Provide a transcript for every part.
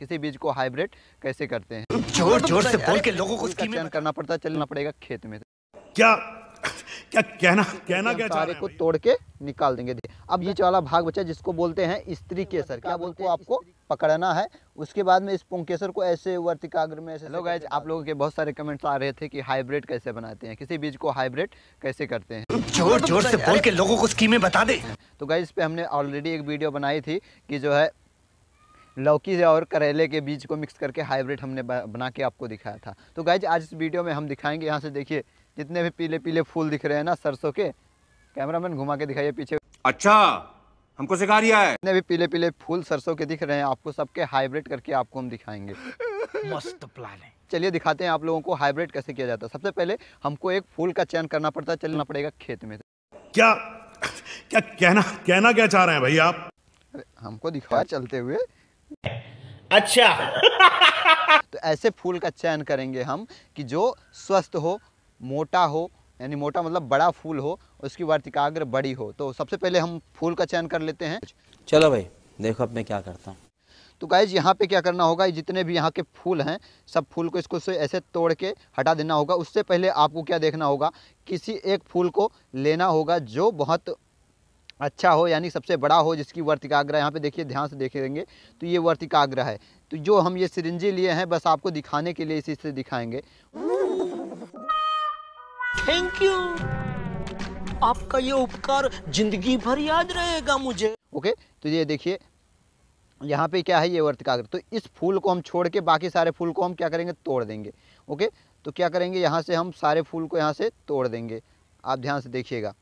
किसी बीज को हाइब्रिड कैसे करते हैं जोर मतलब जोर से बोल के लोगों को चयन करना पड़ता है चलना पड़ेगा खेत में क्या क्या कहना कहना क्या चाह रहे को तोड़ के निकाल देंगे अब ये वाला भाग बचा जिसको बोलते हैं स्त्री केसर क्या बोलते हैं आपको पकड़ना है उसके बाद में इस पुंकेसर को ऐसे वर्तिकाग्र में ऐसे लोग गाइज आप लोगों के बहुत सारे कमेंट्स आ रहे थे कि हाइब्रिड कैसे बनाते हैं किसी बीज को हाइब्रिड कैसे करते हैं जोर जोर से मतलब बोल के लोगों को स्कीमें बता दे तो गाइज इस पे हमने ऑलरेडी एक वीडियो बनाई थी कि जो है लौकी और करेले के बीज को मिक्स करके हाइब्रिड हमने बना के आपको दिखाया था तो गाइज आज इस वीडियो में हम दिखाएंगे यहाँ से देखिए जितने भी पीले पीले फूल दिख रहे हैं ना सरसों के कैमरामैन घुमा के दिखाइए पीछे अच्छा हमको सिखा रहा है जितने भी पीले पीले फूल सरसों के दिख रहे हैं आपको सबके हाइब्रिड करके आपको हम दिखाएंगे मस्त प्लान है चलिए दिखाते हैं आप लोगों को हाइब्रिड कैसे किया जाता है सबसे पहले हमको एक फूल का चयन करना पड़ता है चलना पड़ेगा खेत में क्या क्या कहना कहना क्या चाह रहे हैं भैया आप हमको दिखाया चलते हुए अच्छा तो ऐसे फूल का चयन करेंगे हम कि जो स्वस्थ हो मोटा हो यानी मोटा मतलब बड़ा फूल हो उसकी वर्तिकाग्र बड़ी हो तो सबसे पहले हम फूल का चयन कर लेते हैं चलो भाई देखो अब मैं क्या करता हूँ तो गाइज यहाँ पे क्या करना होगा जितने भी यहाँ के फूल हैं सब फूल को इसको से ऐसे तोड़ के हटा देना होगा उससे पहले आपको क्या देखना होगा किसी एक फूल को लेना होगा जो बहुत अच्छा हो यानी सबसे बड़ा हो जिसकी वर्तिकाग्रह यहाँ पे देखिए ध्यान से देखेंगे तो ये वर्तिकाग्रह है तो जो हम ये सिरिंजी लिए हैं बस आपको दिखाने के लिए इसी से दिखाएंगे थैंक यू आपका ये उपकार जिंदगी भर याद रहेगा मुझे ओके तो ये देखिए यहाँ पे क्या है ये वर्तिकाग्र तो इस फूल को हम छोड़ के बाकी सारे फूल को हम क्या करेंगे तोड़ देंगे ओके तो क्या करेंगे यहाँ से हम सारे फूल को यहाँ से तोड़ देंगे आप ध्यान से देखिएगा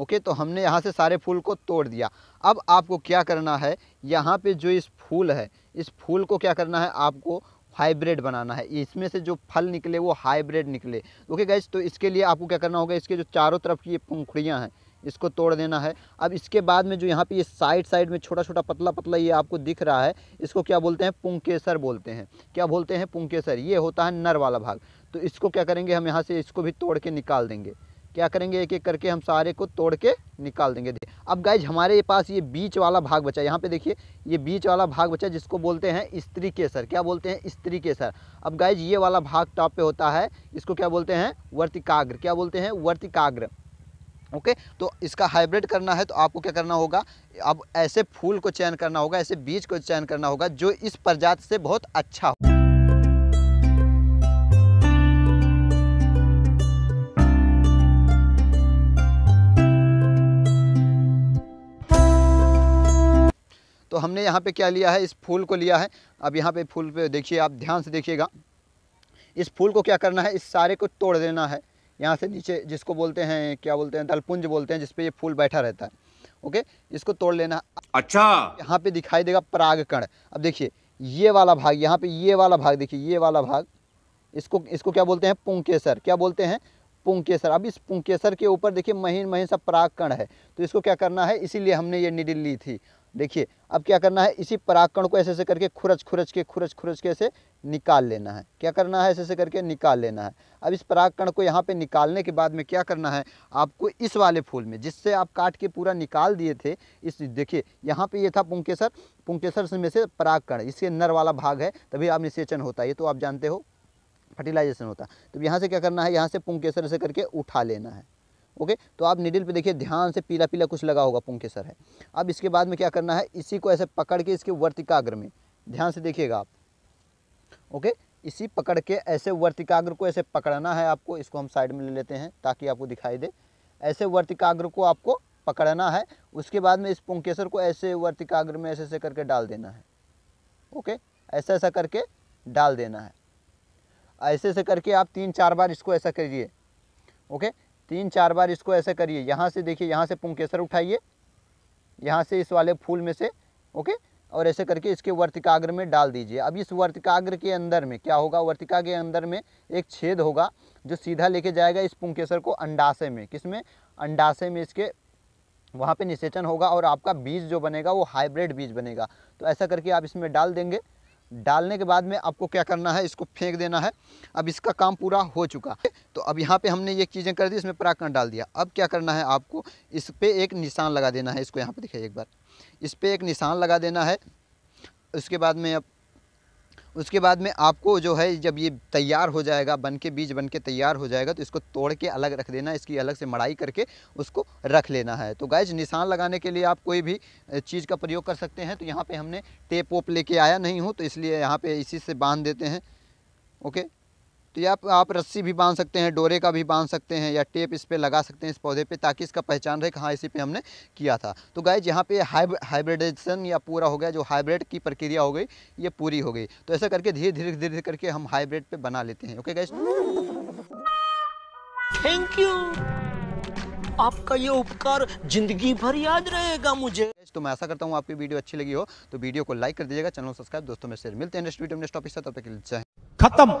ओके तो हमने यहाँ से सारे फूल को तोड़ दिया अब आपको क्या करना है यहाँ पे जो इस फूल है इस फूल को क्या करना है आपको हाइब्रिड बनाना है इसमें से जो फल निकले वो हाइब्रिड निकले ओके गैस तो इसके लिए आपको क्या करना होगा इसके जो चारों तरफ की ये पंखुड़ियाँ हैं इसको तोड़ देना है अब इसके बाद में जो यहाँ पे ये साइड साइड में छोटा छोटा पतला पतला ये आपको दिख रहा है इसको क्या बोलते हैं पुंकेसर बोलते हैं क्या बोलते हैं पुंकेसर ये होता है नर वाला भाग तो इसको क्या करेंगे हम यहाँ से इसको भी तोड़ के निकाल देंगे क्या करेंगे एक एक करके हम सारे को तोड़ के निकाल देंगे अब गाइज हमारे पास ये बीच वाला भाग बचा यहाँ पे देखिए ये बीच वाला भाग बचा जिसको बोलते हैं स्त्री केसर क्या बोलते हैं स्त्री केसर अब गाइज ये वाला भाग टॉप पे होता है इसको क्या बोलते हैं वर्तिकाग्र क्या बोलते हैं वर्तिकाग्र ओके okay, तो इसका हाइब्रिड करना है तो आपको क्या करना होगा अब ऐसे फूल को चयन करना होगा ऐसे बीज को चयन करना होगा जो इस प्रजात से बहुत अच्छा हो तो हमने यहाँ पे क्या लिया है इस फूल को लिया है अब यहाँ पे फूल पे देखिए आप ध्यान से देखिएगा इस फूल को क्या करना है इस सारे को तोड़ देना है यहाँ से नीचे जिसको बोलते हैं क्या बोलते हैं दलपुंज बोलते हैं जिसपे ये फूल बैठा रहता है ओके इसको तोड़ लेना अच्छा यहाँ पे दिखाई देगा पराग कण अब देखिए ये वाला भाग यहाँ पे ये वाला भाग देखिए ये वाला भाग इसको इसको क्या बोलते हैं पुंकेसर क्या बोलते हैं पुंकेसर अब इस पुंकेसर के ऊपर देखिए महीन महीन सा परागकण है तो इसको क्या करना है इसीलिए हमने ये निडिल ली थी देखिए अब क्या करना है इसी परागकण को ऐसे ऐसे करके खुरच खुरच के खुरच खुरच के ऐसे निकाल लेना है क्या करना है ऐसे ऐसे करके निकाल लेना है अब इस परागकण को यहाँ पे निकालने के बाद में क्या करना है आपको इस वाले फूल में जिससे आप काट के पूरा निकाल दिए थे इस देखिए यहाँ पे ये था पुंकेसर पुंकेसर में से परागकण इसके नर वाला भाग है तभी आप निषेचन होता है ये तो आप जानते हो फर्टिलाइजेशन होता है तो यहाँ से क्या करना है यहाँ से पुंकेसर से करके उठा लेना है ओके तो आप निडिल पे देखिए ध्यान से पीला पीला कुछ लगा होगा पुंकेसर है अब इसके बाद में क्या करना है इसी को ऐसे पकड़ के इसके वर्तिकाग्र में ध्यान से देखिएगा आप ओके इसी पकड़ के ऐसे वर्तिकाग्र को ऐसे पकड़ना है आपको इसको हम साइड में ले लेते हैं ताकि आपको दिखाई दे ऐसे वर्तिकाग्र को आपको पकड़ना है उसके बाद में इस पुंकेसर को ऐसे वर्तिकाग्र में ऐसे ऐसे करके डाल देना है ओके ऐसा ऐसा करके डाल देना है ऐसे से करके आप तीन चार बार इसको ऐसा करिए ओके तीन चार बार इसको ऐसा करिए यहाँ से देखिए यहाँ से पुंकेसर उठाइए यहाँ से इस वाले फूल में से ओके और ऐसे करके इसके वर्तिकाग्र में डाल दीजिए अब इस वर्तिकाग्र के अंदर में क्या होगा वर्तिका के अंदर में एक छेद होगा जो सीधा लेके जाएगा इस पुंकेसर को अंडाशय में किस में अंडाशय में इसके वहाँ पे निषेचन होगा और आपका बीज जो बनेगा वो हाइब्रिड बीज बनेगा तो ऐसा करके आप इसमें डाल देंगे डालने के बाद में आपको क्या करना है इसको फेंक देना है अब इसका काम पूरा हो चुका है तो अब यहाँ पे हमने ये चीज़ें कर दी इसमें पराकण डाल दिया अब क्या करना है आपको इस पर एक निशान लगा देना है इसको यहाँ पे दिखाइए एक बार इस पर एक निशान लगा देना है उसके बाद में अब उसके बाद में आपको जो है जब ये तैयार हो जाएगा बन के बीज बन के तैयार हो जाएगा तो इसको तोड़ के अलग रख देना इसकी अलग से मड़ाई करके उसको रख लेना है तो गैज निशान लगाने के लिए आप कोई भी चीज़ का प्रयोग कर सकते हैं तो यहाँ पर हमने टेप ओप लेके आया नहीं हूँ तो इसलिए यहाँ पर इसी से बांध देते हैं ओके तो या आप रस्सी भी बांध सकते हैं डोरे का भी बांध सकते हैं या टेप इस पर लगा सकते हैं इस पौधे पे ताकि इसका पहचान रहे कहाँ इसी पे हमने किया था तो गाय जहाँ पे हाइब्रिडेशन या पूरा हो गया जो हाइब्रिड की प्रक्रिया हो गई ये पूरी हो गई तो ऐसा करके धीरे धीरे धीरे धीरे करके हम हाइब्रिड पे बना लेते हैं ओके गाइज थैंक यू आपका ये उपकार जिंदगी भर याद रहेगा मुझे तो मैं ऐसा करता हूँ आपकी वीडियो अच्छी लगी हो तो वीडियो को लाइक कर दीजिएगा चैनल सब्सक्राइब दोस्तों में शेयर मिलते हैं नेक्स्ट वीडियो नेक्स्ट टॉपिक से तब तक खत्म